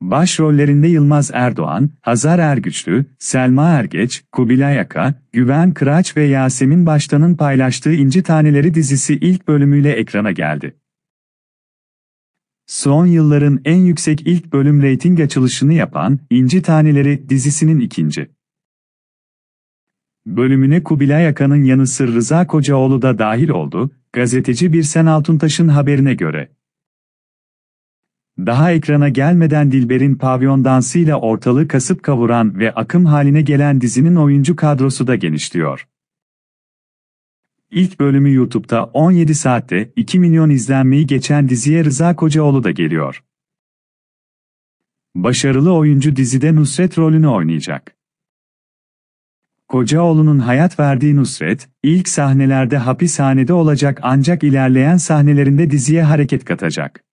Başrollerinde Yılmaz Erdoğan, Hazar Ergüçlü, Selma Ergeç, Kubilay Aka, Güven Kıraç ve Yasemin Baştan'ın paylaştığı İnci Taneleri dizisi ilk bölümüyle ekrana geldi. Son yılların en yüksek ilk bölüm reyting açılışını yapan İnci Taneleri dizisinin ikinci bölümüne Kubilay Akan'ın yanı sıra Rıza Kocaoğlu da dahil oldu, gazeteci Birsen Altuntaş'ın haberine göre. Daha ekrana gelmeden Dilber'in pavyon dansıyla ortalığı kasıp kavuran ve akım haline gelen dizinin oyuncu kadrosu da genişliyor. İlk bölümü YouTube'da 17 saatte 2 milyon izlenmeyi geçen diziye Rıza Kocaoğlu da geliyor. Başarılı oyuncu dizide Nusret rolünü oynayacak. Kocaoğlu'nun hayat verdiği Nusret, ilk sahnelerde hapishanede olacak ancak ilerleyen sahnelerinde diziye hareket katacak.